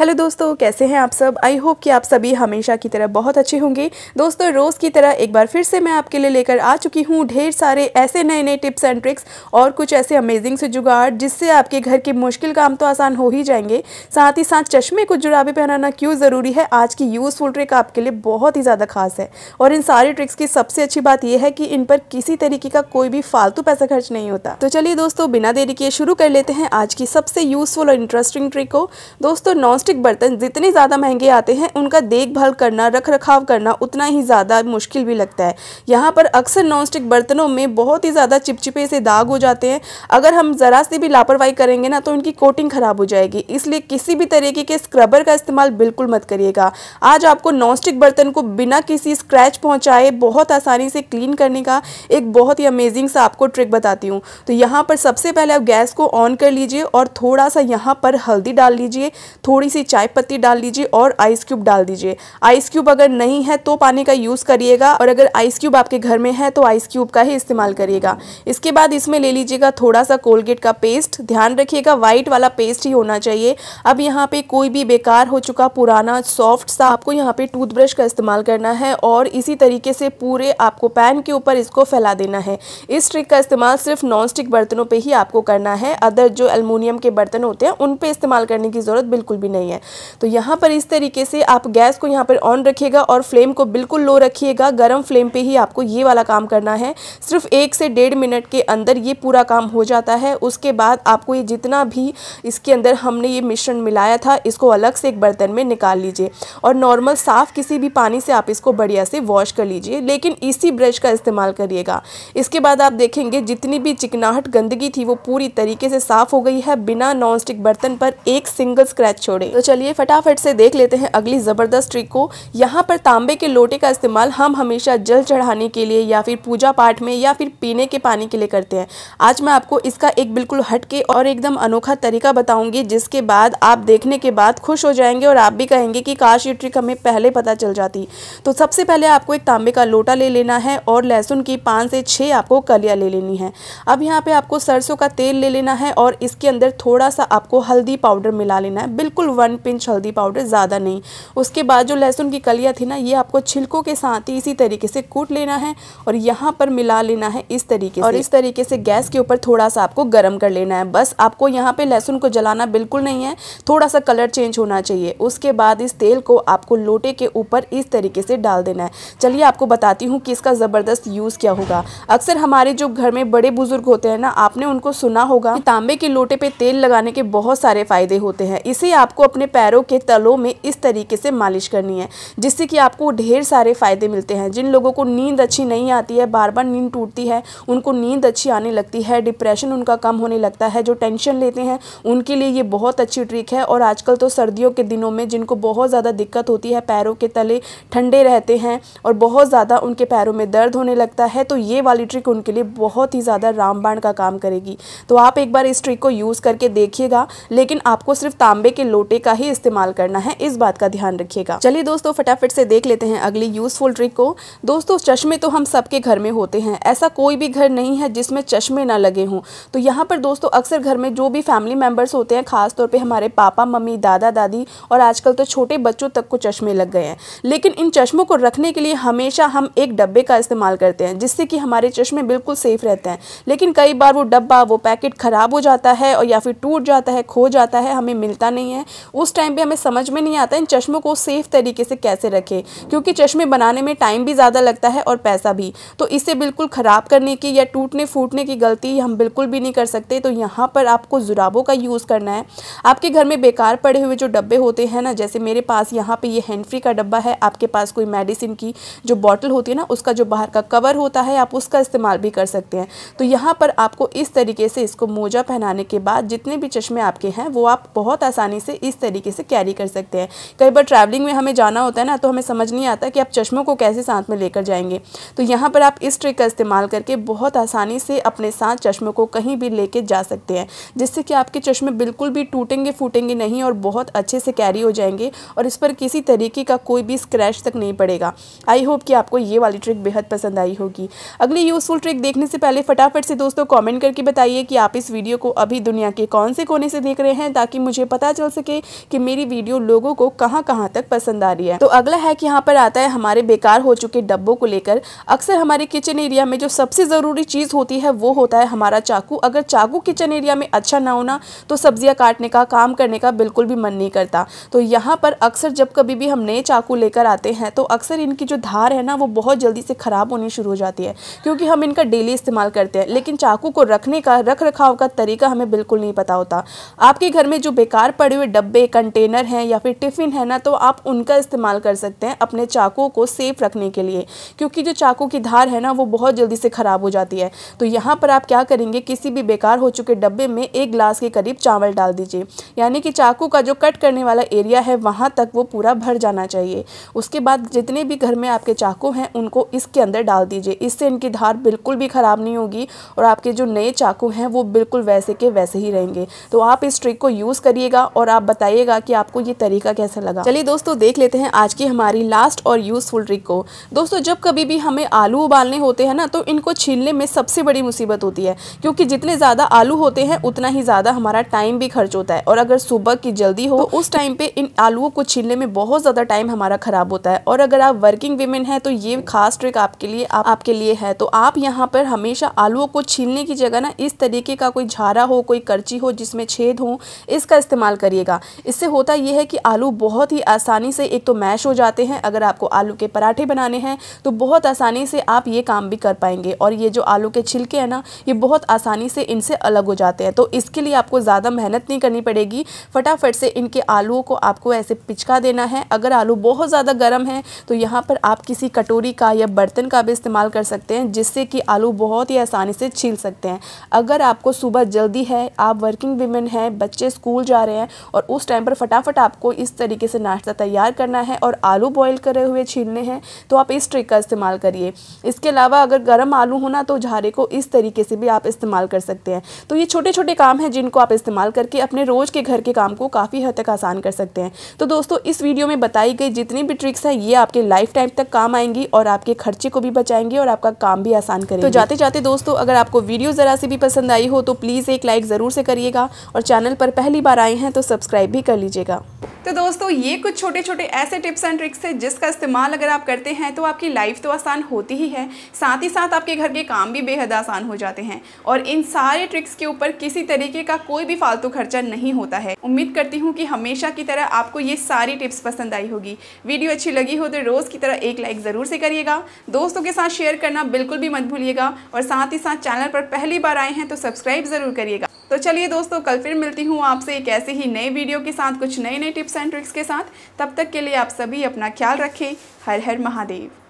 hello दोस्तों कैसे हैं आप सब आई होप कि आप सभी हमेशा की तरह बहुत अच्छे होंगे दोस्तों रोज़ की तरह एक बार फिर से मैं आपके लिए लेकर आ चुकी हूँ ढेर सारे ऐसे नए नए टिप्स एंड ट्रिक्स और कुछ ऐसे अमेजिंग से जुगाड़ जिससे आपके घर के मुश्किल काम तो आसान हो ही जाएंगे साथ ही साथ चश्मे को जुराबे पहनाना क्यों ज़रूरी है आज की यूज़फुल ट्रिक आपके लिए बहुत ही ज़्यादा खास है और इन सारी ट्रिक्स की सबसे अच्छी बात यह है कि इन पर किसी तरीके का कोई भी फालतू पैसा खर्च नहीं होता तो चलिए दोस्तों बिना देरी किए शुरू कर लेते हैं आज की सबसे यूज़फुल और इंटरेस्टिंग ट्रिक को दोस्तों नॉन प्लास्टिक बर्तन जितने ज़्यादा महंगे आते हैं उनका देखभाल करना रख रखाव करना उतना ही ज़्यादा मुश्किल भी लगता है यहाँ पर अक्सर नॉनस्टिक बर्तनों में बहुत ही ज़्यादा चिपचिपे से दाग हो जाते हैं अगर हम ज़रा से भी लापरवाही करेंगे ना तो उनकी कोटिंग ख़राब हो जाएगी इसलिए किसी भी तरीके के स्क्रबर का इस्तेमाल बिल्कुल मत करिएगा आज आपको नॉनस्टिक बर्तन को बिना किसी स्क्रैच पहुँचाए बहुत आसानी से क्लीन करने का एक बहुत ही अमेजिंग सा आपको ट्रिक बताती हूँ तो यहाँ पर सबसे पहले आप गैस को ऑन कर लीजिए और थोड़ा सा यहाँ पर हल्दी डाल लीजिए थोड़ी सी चाय पत्ती डाल लीजिए और आइस क्यूब डाल दीजिए आइस क्यूब अगर नहीं है तो पानी का यूज़ करिएगा और अगर आइस क्यूब आपके घर में है तो आइस क्यूब का ही इस्तेमाल करिएगा इसके बाद इसमें ले लीजिएगा थोड़ा सा कोलगेट का पेस्ट ध्यान रखिएगा वाइट वाला पेस्ट ही होना चाहिए अब यहाँ पे कोई भी बेकार हो चुका पुराना सॉफ्ट सा आपको यहाँ पे टूथब्रश का इस्तेमाल करना है और इसी तरीके से पूरे आपको पैन के ऊपर इसको फैला देना है इस ट्रिक का इस्तेमाल सिर्फ स्टिक बर्तनों पर ही आपको करना है अदर जो अलमोनियम के बर्तन होते हैं उन पर इस्तेमाल करने की ज़रूरत बिल्कुल भी नहीं रही हैं तो यहाँ पर इस तरीके से आप गैस को यहाँ पर ऑन रखिएगा और फ्लेम को बिल्कुल लो रखिएगा गर्म फ्लेम पर ही आपको ये वाला काम करना है सिर्फ एक से डेढ़ मिनट के अंदर ये पूरा काम हो जाता है उसके बाद आपको ये जितना भी इसके अंदर हमने ये मिश्रण मिलाया था इसको अलग से एक बर्तन में निकाल लीजिए और नॉर्मल साफ़ किसी भी पानी से आप इसको बढ़िया से वॉश कर लीजिए लेकिन इसी ब्रश का इस्तेमाल करिएगा इसके बाद आप देखेंगे जितनी भी चिकनाहट गंदगी थी वो पूरी तरीके से साफ़ हो गई है बिना नॉनस्टिक बर्तन पर एक सिंगल स्क्रैच छोड़े तो चलिए फटाफट से देख लेते हैं अगली ज़बरदस्त ट्रिक को यहाँ पर तांबे के लोटे का इस्तेमाल हम हमेशा जल चढ़ाने के लिए या फिर पूजा पाठ में या फिर पीने के पानी के लिए करते हैं आज मैं आपको इसका एक बिल्कुल हटके और एकदम अनोखा तरीका बताऊंगी जिसके बाद आप देखने के बाद खुश हो जाएंगे और आप भी कहेंगे कि काश ये ट्रिक हमें पहले पता चल जाती तो सबसे पहले आपको एक तांबे का लोटा ले लेना है और लहसुन की पाँच से छः आपको कलियाँ ले लेनी है अब यहाँ पर आपको सरसों का तेल ले लेना है और इसके अंदर थोड़ा सा आपको हल्दी पाउडर मिला लेना है बिल्कुल वन पिंच हल्दी पाउडर ज़्यादा नहीं उसके बाद जो लहसुन की कलियाँ थी ना ये आपको छिलकों के साथ ही इसी तरीके से कूट लेना है और यहाँ पर मिला लेना है इस तरीके से और इस तरीके से गैस के ऊपर थोड़ा सा आपको गर्म कर लेना है बस आपको यहाँ पर लहसुन को जलाना बिल्कुल नहीं है थोड़ा सा कलर चेंज होना चाहिए उसके बाद इस तेल को आपको लोटे के ऊपर इस तरीके से डाल देना है चलिए आपको बताती हूँ कि इसका ज़बरदस्त यूज़ क्या होगा अक्सर हमारे जो घर में बड़े बुजुर्ग होते हैं ना आपने उनको सुना होगा तांबे के लोटे पे तेल लगाने के बहुत सारे फ़ायदे होते हैं इसे आपको अपने पैरों के तलों में इस तरीके से मालिश करनी है जिससे कि आपको ढेर सारे फ़ायदे मिलते हैं जिन लोगों को नींद अच्छी नहीं आती है बार बार नींद टूटती है उनको नींद अच्छी आने लगती है डिप्रेशन उनका कम होने लगता है जो टेंशन लेते हैं उनके लिए ये बहुत अच्छी ट्रिक है और आजकल तो सर्दियों के दिनों में जिनको बहुत ज़्यादा दिक्कत होती है पैरों के तले ठंडे रहते हैं और बहुत ज़्यादा उनके पैरों में दर्द होने लगता है तो ये वाली ट्रिक उनके लिए बहुत ही ज़्यादा रामबाण का काम करेगी तो आप एक बार इस ट्रिक को यूज़ करके देखिएगा लेकिन आपको सिर्फ तांबे के लोटे का ही इस्तेमाल करना है इस बात का ध्यान रखिएगा चलिए दोस्तों फटाफट से देख लेते हैं अगली यूजफुल ट्रिक को दोस्तों चश्मे तो हम सबके घर में होते हैं ऐसा कोई भी घर नहीं है जिसमें चश्मे ना लगे हों तो यहाँ पर दोस्तों अक्सर घर में जो भी फैमिली मेम्बर्स होते हैं खासतौर पर हमारे पापा मम्मी दादा दादी और आजकल तो छोटे बच्चों तक को चश्मे लग गए हैं लेकिन इन चश्मों को रखने के लिए हमेशा हम एक डब्बे का इस्तेमाल करते हैं जिससे कि हमारे चश्मे बिल्कुल सेफ रहते हैं लेकिन कई बार वो डब्बा वो पैकेट ख़राब हो जाता है और या फिर टूट जाता है खो जाता है हमें मिलता नहीं है उस टाइम पे हमें समझ में नहीं आता इन चश्मों को सेफ़ तरीके से कैसे रखें क्योंकि चश्मे बनाने में टाइम भी ज़्यादा लगता है और पैसा भी तो इसे बिल्कुल ख़राब करने की या टूटने फूटने की गलती हम बिल्कुल भी नहीं कर सकते तो यहाँ पर आपको जुराबों का यूज़ करना है आपके घर में बेकार पड़े हुए जो डब्बे होते हैं ना जैसे मेरे पास यहाँ पर ये हैंड फ्री का डब्बा है आपके पास कोई मेडिसिन की जो बॉटल होती है ना उसका जो बाहर का कवर होता है आप उसका इस्तेमाल भी कर सकते हैं तो यहाँ पर आपको इस तरीके से इसको मोजा पहनाने के बाद जितने भी चश्मे आपके हैं वो आप बहुत आसानी से इस इस तरीके से कैरी कर सकते हैं कई बार ट्रैवलिंग में हमें जाना होता है ना तो हमें समझ नहीं आता कि आप चश्मों को कैसे साथ में लेकर जाएंगे तो यहाँ पर आप इस ट्रिक का इस्तेमाल करके बहुत आसानी से अपने साथ चश्मों को कहीं भी लेके जा सकते हैं जिससे कि आपके चश्मे बिल्कुल भी टूटेंगे फूटेंगे नहीं और बहुत अच्छे से कैरी हो जाएंगे और इस पर किसी तरीके का कोई भी स्क्रैच तक नहीं पड़ेगा आई होप कि आपको ये वाली ट्रिक बेहद पसंद आई होगी अगली यूज़फुल ट्रिक देखने से पहले फटाफट से दोस्तों कॉमेंट करके बताइए कि आप इस वीडियो को अभी दुनिया के कौन से कोने से देख रहे हैं ताकि मुझे पता चल सके कि मेरी वीडियो लोगों को कहां कहां तक पसंद आ रही है तो अगला है कि यहां पर आता है हमारे बेकार हो चुके डब्बों को लेकर अक्सर हमारे किचन एरिया में जो सबसे ज़रूरी चीज़ होती है वो होता है हमारा चाकू अगर चाकू किचन एरिया में अच्छा ना होना तो सब्जियाँ काटने का काम करने का बिल्कुल भी मन नहीं करता तो यहाँ पर अक्सर जब कभी भी हम नए चाकू लेकर आते हैं तो अक्सर इनकी जो धार है ना वो बहुत जल्दी से ख़राब होनी शुरू हो जाती है क्योंकि हम इनका डेली इस्तेमाल करते हैं लेकिन चाकू को रखने का रख रखाव का तरीका हमें बिल्कुल नहीं पता होता आपके घर में जो बेकार पड़े हुए डब्बे डब्बे कंटेनर हैं या फिर टिफ़िन है ना तो आप उनका इस्तेमाल कर सकते हैं अपने चाकू को सेफ़ रखने के लिए क्योंकि जो चाकू की धार है ना वो बहुत जल्दी से ख़राब हो जाती है तो यहाँ पर आप क्या करेंगे किसी भी बेकार हो चुके डब्बे में एक ग्लास के करीब चावल डाल दीजिए यानी कि चाकू का जो कट करने वाला एरिया है वहाँ तक वो पूरा भर जाना चाहिए उसके बाद जितने भी घर में आपके चाकू हैं उनको इसके अंदर डाल दीजिए इससे इनकी धार बिल्कुल भी ख़राब नहीं होगी और आपके जो नए चाकू हैं वो बिल्कुल वैसे के वैसे ही रहेंगे तो आप इस ट्रिक को यूज़ करिएगा और आप बता बताइएगा कि आपको ये तरीका कैसा लगा चलिए दोस्तों देख लेते हैं आज की हमारी लास्ट और यूजफुल ट्रिक को दोस्तों जब कभी भी हमें आलू उबालने होते हैं ना तो इनको छीलने में सबसे बड़ी मुसीबत होती है क्योंकि जितने ज़्यादा आलू होते हैं उतना ही ज़्यादा हमारा टाइम भी खर्च होता है और अगर सुबह की जल्दी हो तो उस टाइम पे इन आलुओं को छीलने में बहुत ज़्यादा टाइम हमारा ख़राब होता है और अगर आप वर्किंग वीमेन हैं तो ये खास ट्रिक आपके लिए आप, आपके लिए है तो आप यहाँ पर हमेशा आलुओं को छीलने की जगह ना इस तरीके का कोई झारा हो कोई करची हो जिसमें छेद हो इसका इस्तेमाल करिएगा इससे होता यह है कि आलू बहुत ही आसानी से एक तो मैश हो जाते हैं अगर आपको आलू के पराठे बनाने हैं तो बहुत आसानी से आप ये काम भी कर पाएंगे और ये जो आलू के छिलके हैं ना ये बहुत आसानी से इनसे अलग हो जाते हैं तो इसके लिए आपको ज़्यादा मेहनत नहीं करनी पड़ेगी फटाफट से इनके आलुओं को आपको ऐसे पिचका देना है अगर आलू बहुत ज़्यादा गर्म है तो यहाँ पर आप किसी कटोरी का या बर्तन का भी इस्तेमाल कर सकते हैं जिससे कि आलू बहुत ही आसानी से छील सकते हैं अगर आपको सुबह जल्दी है आप वर्किंग वीमेन हैं बच्चे स्कूल जा रहे हैं और उस उस टाइम पर फटाफट आपको इस तरीके से नाश्ता तैयार करना है और आलू बॉईल करे हुए छीलने हैं तो आप इस ट्रिक का इस्तेमाल करिए इसके अलावा अगर गर्म आलू हो ना तो झारे को इस तरीके से भी आप इस्तेमाल कर सकते हैं तो ये छोटे छोटे काम हैं जिनको आप इस्तेमाल करके अपने रोज़ के घर के काम को काफ़ी हद तक आसान कर सकते हैं तो दोस्तों इस वीडियो में बताई गई जितनी भी ट्रिक्स हैं ये आपके लाइफ टाइम तक काम आएंगी और आपके खर्चे को भी बचाएंगे और आपका काम भी आसान करेंगे तो जाते जाते दोस्तों अगर आपको वीडियो ज़रा सी भी पसंद आई हो तो प्लीज़ एक लाइक ज़रूर से करिएगा और चैनल पर पहली बार आए हैं तो सब्सक्राइब भी कर लीजिएगा तो दोस्तों ये कुछ छोटे छोटे ऐसे टिप्स एंड ट्रिक्स थे जिसका इस्तेमाल अगर आप करते हैं तो आपकी लाइफ तो आसान होती ही है साथ ही साथ आपके घर के काम भी बेहद आसान हो जाते हैं और इन सारे ट्रिक्स के ऊपर किसी तरीके का कोई भी फालतू खर्चा नहीं होता है उम्मीद करती हूँ कि हमेशा की तरह आपको ये सारी टिप्स पसंद आई होगी वीडियो अच्छी लगी हो तो रोज़ की तरह एक लाइक ज़रूर से करिएगा दोस्तों के साथ शेयर करना बिल्कुल भी मत भूलिएगा और साथ ही साथ चैनल पर पहली बार आए हैं तो सब्सक्राइब ज़रूर करिएगा तो चलिए दोस्तों कल फिर मिलती हूँ आपसे एक ऐसे ही नए वीडियो के साथ कुछ नए नए टिप्स टिप्स एंड ट्रिक्स के साथ तब तक के लिए आप सभी अपना ख्याल रखें हर हर महादेव